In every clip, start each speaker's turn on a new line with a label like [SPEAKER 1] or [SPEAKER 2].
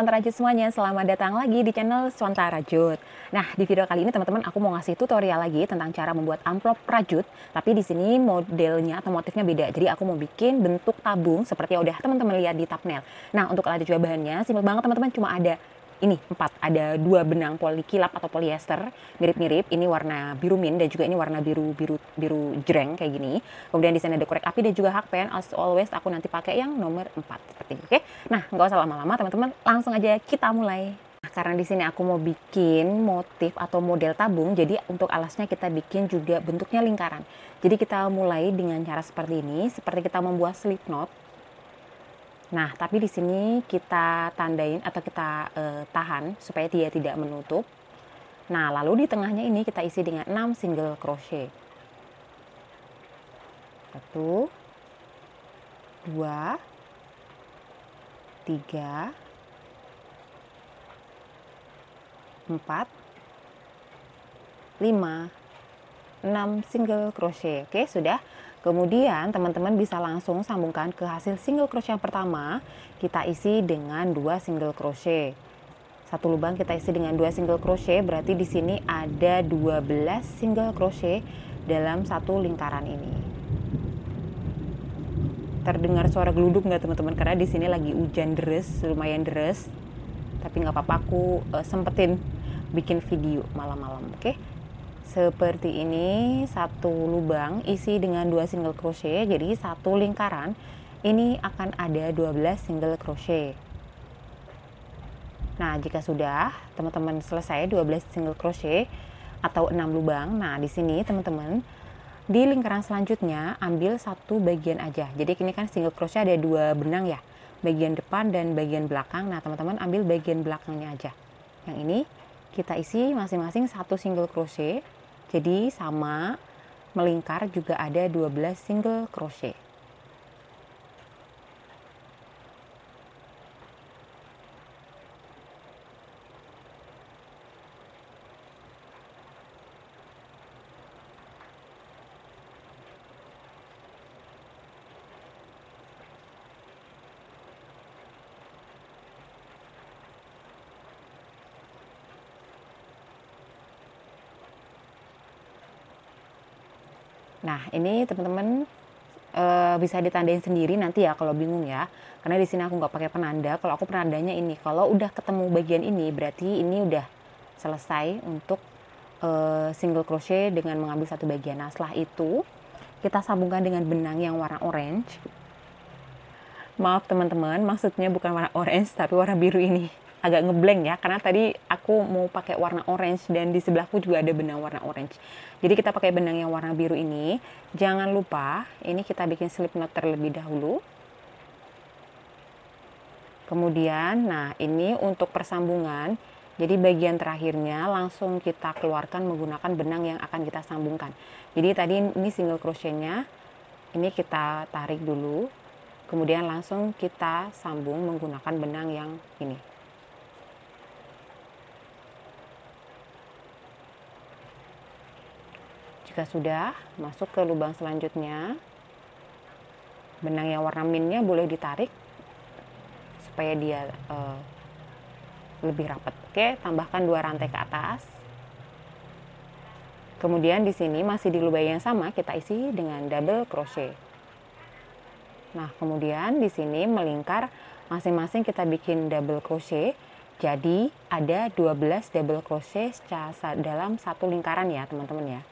[SPEAKER 1] Swantara Rajut semuanya, selamat datang lagi di channel Swantara Rajut. Nah, di video kali ini teman-teman aku mau ngasih tutorial lagi tentang cara membuat amplop rajut, tapi di sini modelnya atau motifnya beda. Jadi aku mau bikin bentuk tabung seperti yang udah teman-teman lihat di thumbnail. Nah, untuk ada juga bahannya, simpel banget teman-teman, cuma ada ini empat ada dua benang polikilap atau polyester mirip-mirip ini warna biru mint dan juga ini warna biru biru biru jreng kayak gini kemudian di sana ada korek api dan juga hakpen as always aku nanti pakai yang nomor empat, seperti ini oke okay? nah nggak usah lama-lama teman-teman langsung aja kita mulai Nah, karena di sini aku mau bikin motif atau model tabung, jadi untuk alasnya kita bikin juga bentuknya lingkaran. Jadi kita mulai dengan cara seperti ini, seperti kita membuat slip knot Nah, tapi di sini kita tandain atau kita e, tahan supaya dia tidak menutup. Nah, lalu di tengahnya ini kita isi dengan 6 single crochet. 1 2 3 4 5 6 single crochet. Oke, sudah. Kemudian teman-teman bisa langsung sambungkan ke hasil single crochet yang pertama, kita isi dengan dua single crochet. Satu lubang kita isi dengan dua single crochet, berarti di sini ada 12 single crochet dalam satu lingkaran ini. Terdengar suara geluduk nggak teman-teman? Karena di sini lagi hujan deres, lumayan deres. Tapi nggak apa-apa, aku uh, sempetin bikin video malam-malam, oke? okay? seperti ini satu lubang isi dengan dua single crochet jadi satu lingkaran ini akan ada 12 single crochet nah jika sudah teman-teman selesai 12 single crochet atau 6 lubang nah di sini teman-teman di lingkaran selanjutnya ambil satu bagian aja jadi ini kan single crochet ada dua benang ya bagian depan dan bagian belakang nah teman-teman ambil bagian belakangnya aja yang ini kita isi masing-masing satu single crochet jadi sama melingkar juga ada 12 single crochet. Nah, ini teman-teman e, bisa ditandain sendiri nanti ya kalau bingung ya. Karena di sini aku nggak pakai penanda. Kalau aku penandanya ini, kalau udah ketemu bagian ini berarti ini udah selesai untuk e, single crochet dengan mengambil satu bagian. Nah, setelah itu kita sambungkan dengan benang yang warna orange. Maaf teman-teman, maksudnya bukan warna orange tapi warna biru ini agak ngeblank ya karena tadi aku mau pakai warna orange dan di sebelahku juga ada benang warna orange jadi kita pakai benang yang warna biru ini jangan lupa ini kita bikin slip knot terlebih dahulu kemudian nah ini untuk persambungan jadi bagian terakhirnya langsung kita keluarkan menggunakan benang yang akan kita sambungkan jadi tadi ini single crochetnya ini kita tarik dulu kemudian langsung kita sambung menggunakan benang yang ini Jika sudah, masuk ke lubang selanjutnya. Benang yang warna mintnya boleh ditarik supaya dia e, lebih rapat. Oke, tambahkan dua rantai ke atas. Kemudian di sini masih di lubang yang sama kita isi dengan double crochet. Nah, kemudian di sini melingkar masing-masing kita bikin double crochet. Jadi ada 12 double crochet dalam satu lingkaran ya, teman-teman ya.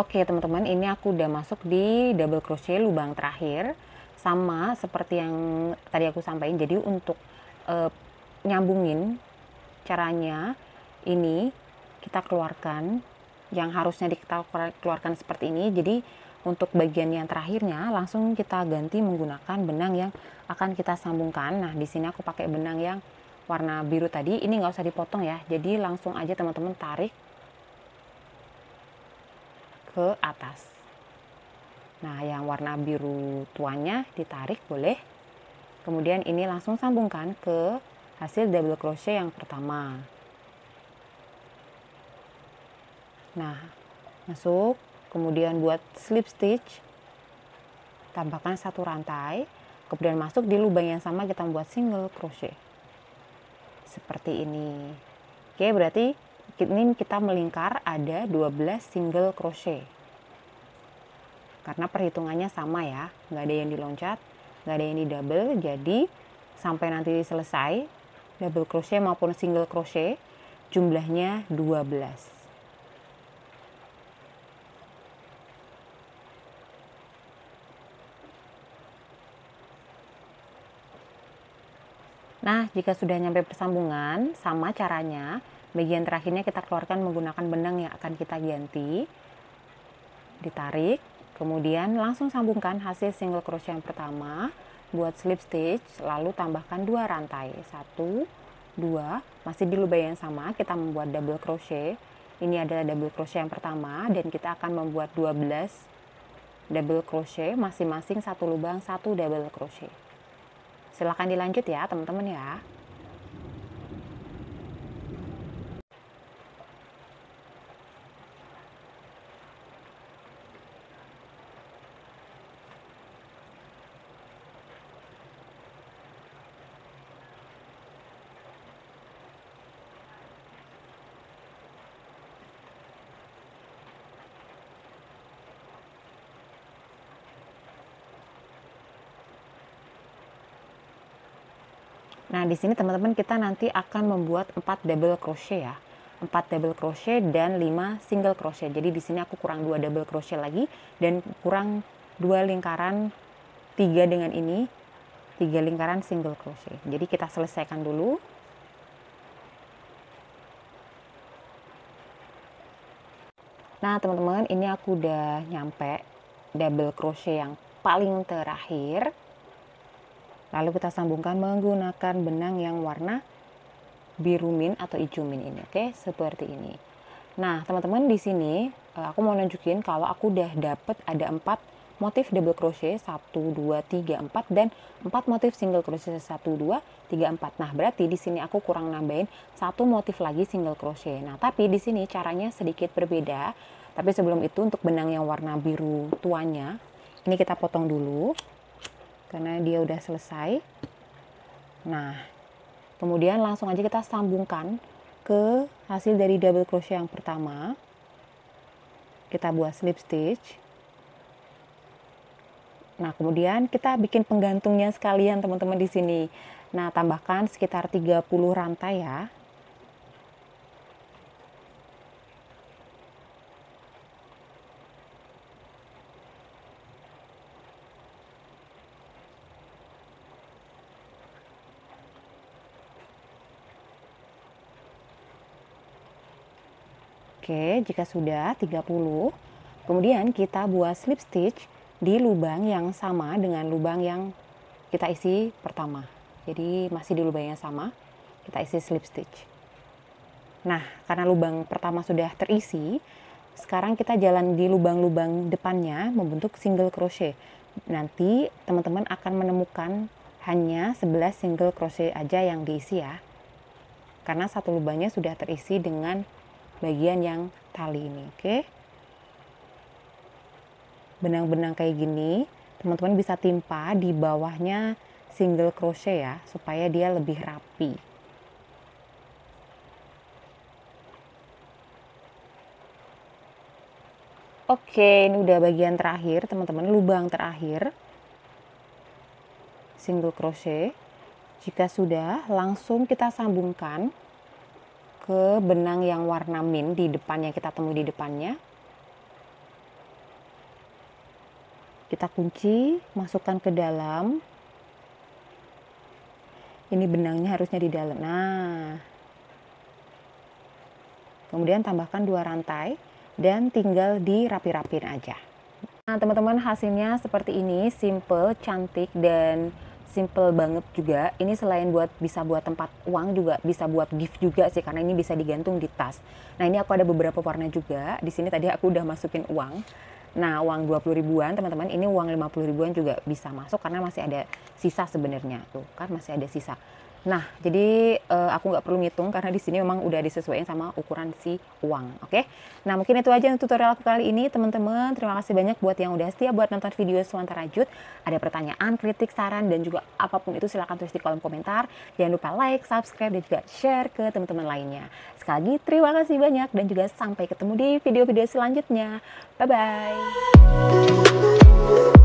[SPEAKER 1] Oke teman-teman, ini aku udah masuk di double crochet lubang terakhir. Sama seperti yang tadi aku sampaikan. Jadi untuk uh, nyambungin caranya ini kita keluarkan yang harusnya kita keluarkan seperti ini. Jadi untuk bagian yang terakhirnya langsung kita ganti menggunakan benang yang akan kita sambungkan. Nah, di sini aku pakai benang yang warna biru tadi. Ini nggak usah dipotong ya. Jadi langsung aja teman-teman tarik ke atas. Nah, yang warna biru tuanya ditarik boleh. Kemudian ini langsung sambungkan ke hasil double crochet yang pertama. Nah, masuk, kemudian buat slip stitch. Tambahkan satu rantai, kemudian masuk di lubang yang sama kita buat single crochet. Seperti ini. Oke, berarti ini kita melingkar ada 12 single crochet karena perhitungannya sama ya nggak ada yang diloncat nggak ada yang di double jadi sampai nanti selesai double crochet maupun single crochet jumlahnya 12 Nah, jika sudah nyampe persambungan, sama caranya bagian terakhirnya kita keluarkan menggunakan benang yang akan kita ganti ditarik kemudian langsung sambungkan hasil single crochet yang pertama buat slip stitch lalu tambahkan dua rantai satu dua masih di lubang yang sama kita membuat double crochet ini adalah double crochet yang pertama dan kita akan membuat 12 double crochet masing-masing satu lubang satu double crochet silahkan dilanjut ya teman-teman ya Nah, di sini teman-teman kita nanti akan membuat 4 double crochet ya. 4 double crochet dan 5 single crochet. Jadi di sini aku kurang 2 double crochet lagi dan kurang 2 lingkaran 3 dengan ini, 3 lingkaran single crochet. Jadi kita selesaikan dulu. Nah, teman-teman, ini aku udah nyampe double crochet yang paling terakhir Lalu kita sambungkan menggunakan benang yang warna biru min atau hijau min ini, oke? Okay? Seperti ini. Nah, teman-teman di sini eh, aku mau nunjukin kalau aku udah dapet ada empat motif double crochet satu dua tiga empat dan empat motif single crochet satu dua tiga empat. Nah, berarti di sini aku kurang nambahin satu motif lagi single crochet. Nah, tapi di sini caranya sedikit berbeda. Tapi sebelum itu untuk benang yang warna biru tuanya ini kita potong dulu karena dia udah selesai. Nah, kemudian langsung aja kita sambungkan ke hasil dari double crochet yang pertama. Kita buat slip stitch. Nah, kemudian kita bikin penggantungnya sekalian teman-teman di sini. Nah, tambahkan sekitar 30 rantai ya. Oke, jika sudah 30, kemudian kita buat slip stitch di lubang yang sama dengan lubang yang kita isi pertama. Jadi masih di lubang yang sama, kita isi slip stitch. Nah, karena lubang pertama sudah terisi, sekarang kita jalan di lubang-lubang depannya membentuk single crochet. Nanti teman-teman akan menemukan hanya 11 single crochet aja yang diisi ya. Karena satu lubangnya sudah terisi dengan bagian yang tali ini, oke? Benang-benang kayak gini, teman-teman bisa timpa di bawahnya single crochet ya, supaya dia lebih rapi. Oke, ini udah bagian terakhir, teman-teman, lubang terakhir. Single crochet. Jika sudah, langsung kita sambungkan ke benang yang warna mint di depannya kita temui di depannya. Kita kunci, masukkan ke dalam. Ini benangnya harusnya di dalam. Nah. Kemudian tambahkan dua rantai dan tinggal dirapi-rapin aja. Nah, teman-teman hasilnya seperti ini, simple, cantik dan simple banget juga. Ini selain buat bisa buat tempat uang juga, bisa buat gift juga sih karena ini bisa digantung di tas. Nah, ini aku ada beberapa warna juga. Di sini tadi aku udah masukin uang. Nah, uang 20 ribuan, teman-teman, ini uang 50 ribuan juga bisa masuk karena masih ada sisa sebenarnya. Tuh, kan masih ada sisa. Nah, jadi uh, aku nggak perlu ngitung karena di sini memang udah disesuaikan sama ukuran si uang, oke? Okay? Nah, mungkin itu aja untuk tutorial aku kali ini, teman-teman. Terima kasih banyak buat yang udah setia buat nonton video Suwanta terajut Ada pertanyaan, kritik, saran, dan juga apapun itu silahkan tulis di kolom komentar. Jangan lupa like, subscribe, dan juga share ke teman-teman lainnya. Sekali lagi, terima kasih banyak dan juga sampai ketemu di video-video selanjutnya. Bye-bye!